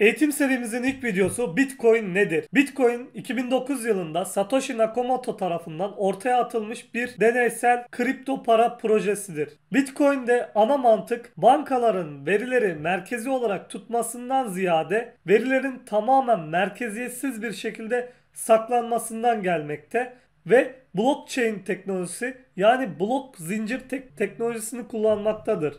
Eğitim serimizin ilk videosu Bitcoin nedir? Bitcoin 2009 yılında Satoshi Nakamoto tarafından ortaya atılmış bir deneysel kripto para projesidir. Bitcoin'de ana mantık bankaların verileri merkezi olarak tutmasından ziyade verilerin tamamen merkeziyetsiz bir şekilde saklanmasından gelmekte ve blockchain teknolojisi yani blok zincir tek teknolojisini kullanmaktadır.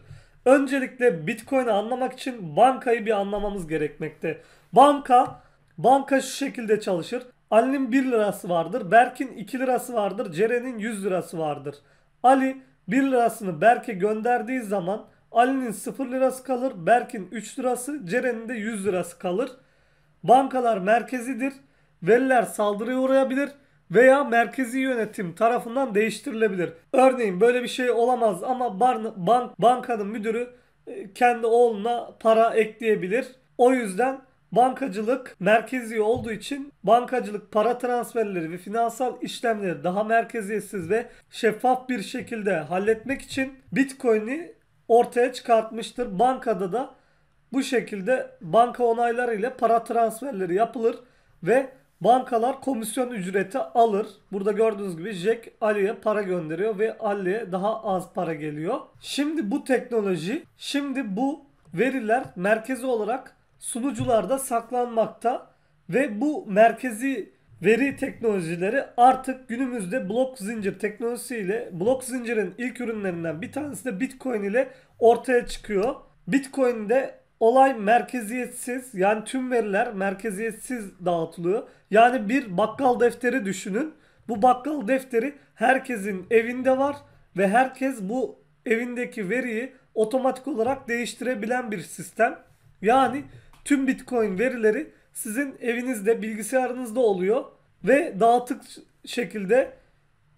Öncelikle Bitcoin'i anlamak için bankayı bir anlamamız gerekmekte. Banka, banka şu şekilde çalışır. Ali'nin 1 lirası vardır, Berk'in 2 lirası vardır, Ceren'in 100 lirası vardır. Ali 1 lirasını Berk'e gönderdiği zaman Ali'nin 0 lirası kalır, Berk'in 3 lirası, Ceren'in de 100 lirası kalır. Bankalar merkezidir. Veliler saldırıya uğrayabilir veya merkezi yönetim tarafından değiştirilebilir. Örneğin böyle bir şey olamaz ama bank, bankanın müdürü e, kendi oğluna para ekleyebilir. O yüzden bankacılık merkezi olduğu için bankacılık para transferleri ve finansal işlemleri daha merkeziyetsiz ve şeffaf bir şekilde halletmek için Bitcoin'i ortaya çıkartmıştır. Bankada da bu şekilde banka onayları ile para transferleri yapılır ve Bankalar komisyon ücreti alır. Burada gördüğünüz gibi Jack Ali'ye para gönderiyor ve Ali'ye daha az para geliyor. Şimdi bu teknoloji, şimdi bu veriler merkezi olarak sunucularda saklanmakta ve bu merkezi veri teknolojileri artık günümüzde blok zincir teknolojisiyle blok zincirin ilk ürünlerinden bir tanesi de Bitcoin ile ortaya çıkıyor. Bitcoin'de olay merkeziyetsiz yani tüm veriler merkeziyetsiz dağıtılıyor. Yani bir bakkal defteri düşünün. Bu bakkal defteri herkesin evinde var ve herkes bu evindeki veriyi otomatik olarak değiştirebilen bir sistem. Yani tüm Bitcoin verileri sizin evinizde, bilgisayarınızda oluyor ve dağıtık şekilde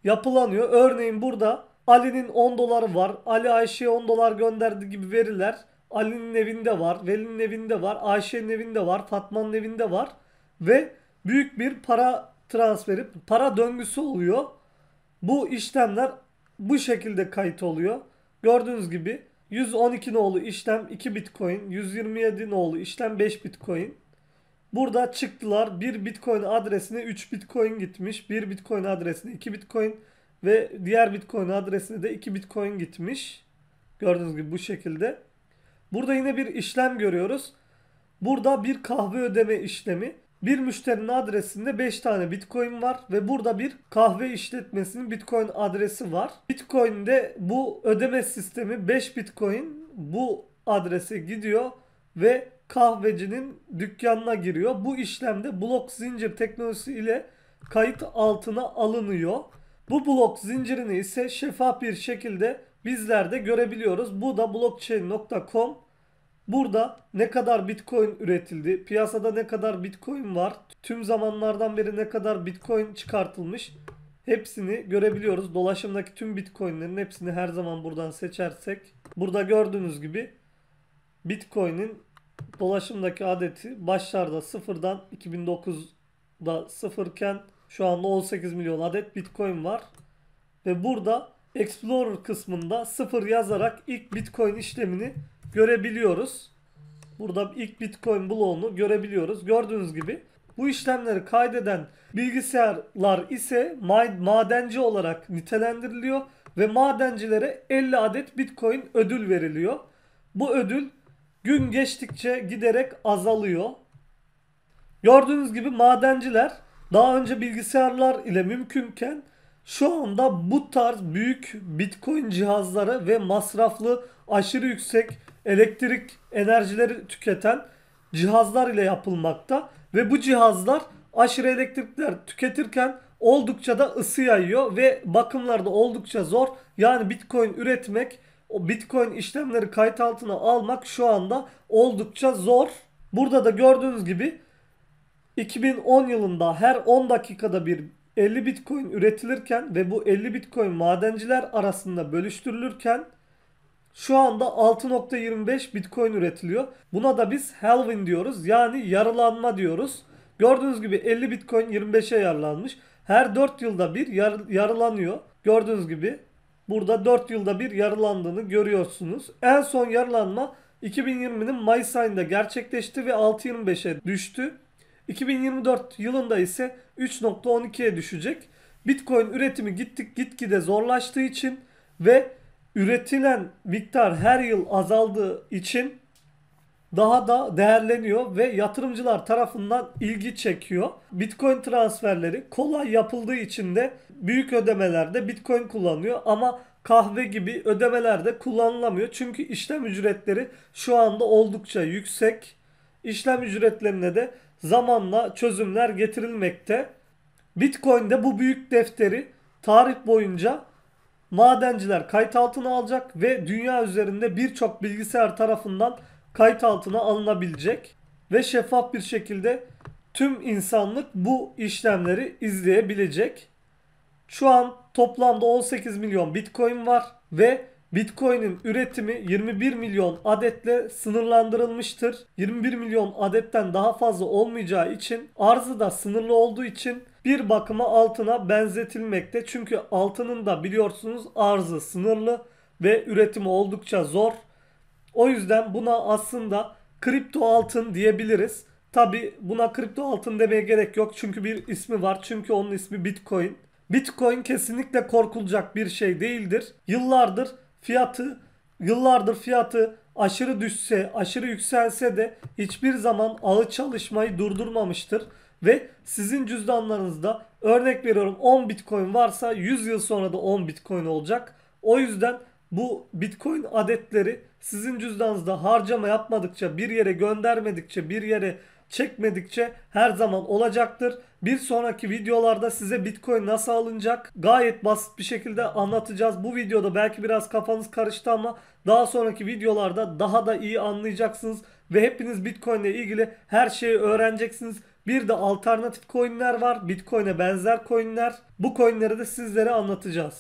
yapılanıyor. Örneğin burada Ali'nin 10 doları var. Ali Ayşe'ye 10 dolar gönderdi gibi veriler Ali'nin evinde var, Veli'nin evinde var, Ayşe'nin evinde var, Fatma'nın evinde var. Ve büyük bir para transferi, para döngüsü oluyor. Bu işlemler bu şekilde kayıt oluyor. Gördüğünüz gibi 112 nolu işlem 2 bitcoin, 127 nolu işlem 5 bitcoin. Burada çıktılar 1 bitcoin adresine 3 bitcoin gitmiş, 1 bitcoin adresine 2 bitcoin ve diğer bitcoin adresine de 2 bitcoin gitmiş. Gördüğünüz gibi bu şekilde. Burada yine bir işlem görüyoruz. Burada bir kahve ödeme işlemi. Bir müşterinin adresinde 5 tane bitcoin var ve burada bir kahve işletmesinin bitcoin adresi var. Bitcoin'de bu ödeme sistemi 5 bitcoin bu adrese gidiyor ve kahvecinin dükkanına giriyor. Bu işlemde blok zincir teknolojisi ile kayıt altına alınıyor. Bu blok zincirini ise şeffaf bir şekilde bizler de görebiliyoruz. Bu da blockchain.com. Burada ne kadar bitcoin üretildi, piyasada ne kadar bitcoin var, tüm zamanlardan beri ne kadar bitcoin çıkartılmış hepsini görebiliyoruz. Dolaşımdaki tüm bitcoinlerin hepsini her zaman buradan seçersek burada gördüğünüz gibi bitcoin'in dolaşımdaki adeti başlarda sıfırdan 2009'da sıfırken şu anda 18 milyon adet bitcoin var. Ve burada Explorer kısmında sıfır yazarak ilk Bitcoin işlemini görebiliyoruz. Burada ilk Bitcoin bloğunu görebiliyoruz. Gördüğünüz gibi bu işlemleri kaydeden bilgisayarlar ise madenci olarak nitelendiriliyor ve madencilere 50 adet Bitcoin ödül veriliyor. Bu ödül gün geçtikçe giderek azalıyor. Gördüğünüz gibi madenciler daha önce bilgisayarlar ile mümkünken şu anda bu tarz büyük bitcoin cihazları ve masraflı aşırı yüksek elektrik enerjileri tüketen cihazlar ile yapılmakta ve bu cihazlar aşırı elektrikler tüketirken oldukça da ısı yayıyor ve bakımlarda oldukça zor. Yani bitcoin üretmek, o bitcoin işlemleri kayıt altına almak şu anda oldukça zor. Burada da gördüğünüz gibi 2010 yılında her 10 dakikada bir 50 Bitcoin üretilirken ve bu 50 Bitcoin madenciler arasında bölüştürülürken şu anda 6.25 Bitcoin üretiliyor. Buna da biz halving diyoruz. Yani yarılanma diyoruz. Gördüğünüz gibi 50 Bitcoin 25'e yarılanmış. Her 4 yılda bir yar, yarılanıyor. Gördüğünüz gibi burada 4 yılda bir yarılandığını görüyorsunuz. En son yarılanma 2020'nin Mayıs ayında gerçekleşti ve 6.25'e düştü. 2024 yılında ise 3.12'ye düşecek. Bitcoin üretimi gittik gitgide zorlaştığı için ve üretilen miktar her yıl azaldığı için daha da değerleniyor ve yatırımcılar tarafından ilgi çekiyor. Bitcoin transferleri kolay yapıldığı için de büyük ödemelerde Bitcoin kullanıyor ama kahve gibi ödemelerde kullanılamıyor. Çünkü işlem ücretleri şu anda oldukça yüksek. İşlem ücretlerine de zamanla çözümler getirilmekte. Bitcoin'de bu büyük defteri tarih boyunca madenciler kayıt altına alacak ve dünya üzerinde birçok bilgisayar tarafından kayıt altına alınabilecek ve şeffaf bir şekilde tüm insanlık bu işlemleri izleyebilecek. Şu an toplamda 18 milyon Bitcoin var ve Bitcoin'in üretimi 21 milyon adetle sınırlandırılmıştır. 21 milyon adetten daha fazla olmayacağı için arzı da sınırlı olduğu için bir bakıma altına benzetilmekte. Çünkü altının da biliyorsunuz arzı sınırlı ve üretimi oldukça zor. O yüzden buna aslında kripto altın diyebiliriz. Tabi buna kripto altın demeye gerek yok çünkü bir ismi var. Çünkü onun ismi Bitcoin. Bitcoin kesinlikle korkulacak bir şey değildir. Yıllardır fiyatı yıllardır fiyatı aşırı düşse, aşırı yükselse de hiçbir zaman ağı çalışmayı durdurmamıştır. Ve sizin cüzdanlarınızda örnek veriyorum 10 bitcoin varsa 100 yıl sonra da 10 bitcoin olacak. O yüzden bu bitcoin adetleri sizin cüzdanınızda harcama yapmadıkça, bir yere göndermedikçe, bir yere çekmedikçe her zaman olacaktır. Bir sonraki videolarda size Bitcoin nasıl alınacak gayet basit bir şekilde anlatacağız. Bu videoda belki biraz kafanız karıştı ama daha sonraki videolarda daha da iyi anlayacaksınız ve hepiniz Bitcoin ile ilgili her şeyi öğreneceksiniz. Bir de alternatif coinler var. Bitcoin'e benzer coinler. Bu coinleri de sizlere anlatacağız.